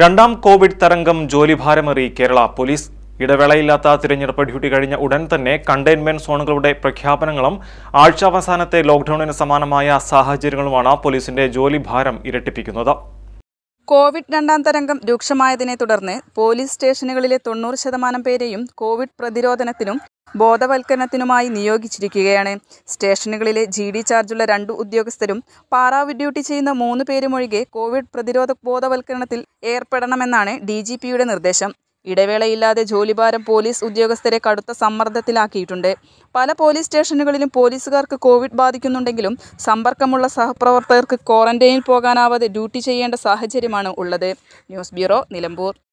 രണ്ടാം കോവിഡ് തരംഗം ജോലിഭാരമേറി കേരള പോലീസ് ഇടവേളയില്ലാത്ത തിരഞ്ഞെടുപ്പ് ഡ്യൂട്ടി കഴിഞ്ഞ ഉടൻ തന്നെ കണ്ടെയ്ൻമെന്റ് സോണുകളുടെ പ്രഖ്യാപനങ്ങളും ആഴ്ചാവസാനത്തെ ലോക്ഡൌണിന് സമാനമായ സാഹചര്യങ്ങളുമാണ് പോലീസിന്റെ ജോലിഭാരം ഇരട്ടിപ്പിക്കുന്നത് കോവിഡ് രണ്ടാം തരംഗം രൂക്ഷമായതിനെ തുടർന്ന് പോലീസ് സ്റ്റേഷനുകളിലെ തൊണ്ണൂറ് ശതമാനം പേരെയും കോവിഡ് പ്രതിരോധനത്തിനും ബോധവൽക്കരണത്തിനുമായി നിയോഗിച്ചിരിക്കുകയാണ് സ്റ്റേഷനുകളിലെ ജി ഡി ചാർജുള്ള രണ്ട് ഉദ്യോഗസ്ഥരും പാറാവ് ഡ്യൂട്ടി ചെയ്യുന്ന മൂന്ന് പേരുമൊഴികെ കോവിഡ് പ്രതിരോധ ബോധവൽക്കരണത്തിൽ ഏർപ്പെടണമെന്നാണ് ഡി നിർദ്ദേശം ഇടവേളയില്ലാതെ ജോലിഭാരം പോലീസ് ഉദ്യോഗസ്ഥരെ കടുത്ത സമ്മർദ്ദത്തിലാക്കിയിട്ടുണ്ട് പല പോലീസ് സ്റ്റേഷനുകളിലും പോലീസുകാർക്ക് കോവിഡ് ബാധിക്കുന്നുണ്ടെങ്കിലും സമ്പർക്കമുള്ള സഹപ്രവർത്തകർക്ക് ക്വാറന്റൈനിൽ പോകാനാവാതെ ഡ്യൂട്ടി ചെയ്യേണ്ട സാഹചര്യമാണ് ഉള്ളത് ന്യൂസ് ബ്യൂറോ നിലമ്പൂർ